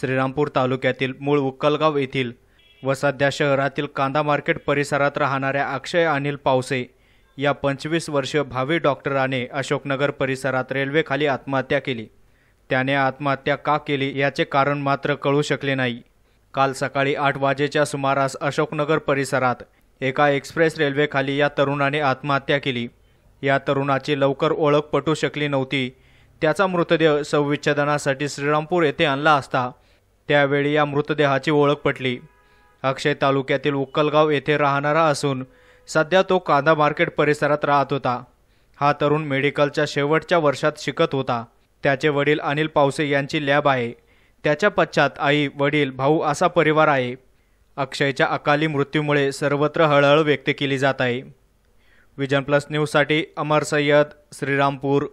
श्रीरामपूर तालुक्यातील मूळ उक्कलगाव येथील व सध्या शहरातील कांदा मार्केट परिसरात राहणाऱ्या अक्षय अनिल पावसे या पंचवीस वर्षीय भावी डॉक्टराने अशोकनगर परिसरात रेल्वेखाली आत्महत्या केली त्याने आत्महत्या का केली याचे कारण मात्र कळू शकले नाही काल सकाळी आठ वाजेच्या सुमारास अशोकनगर परिसरात एका एक्सप्रेस रेल्वेखाली या तरुणाने आत्महत्या केली या तरुणाची लवकर ओळख पटू शकली नव्हती त्याचा मृतदेह संविच्छेदनासाठी श्रीरामपूर येथे आणला असता त्यावेळी या मृतदेहाची ओळख पटली अक्षय तालुक्यातील उक्कलगाव येथे राहणारा असून सध्या तो कांदा मार्केट परिसरात राहत होता हा तरुण मेडिकलच्या शेवटच्या वर्षात शिकत होता त्याचे वडील अनिल पावसे यांची लॅब आहे त्याच्या पश्चात आई वडील भाऊ असा परिवार आहे अक्षयच्या अकाली मृत्यूमुळे सर्वत्र हळहळ व्यक्त केली जात आहे विजन प्लस न्यूजसाठी अमर सय्यद श्रीरामपूर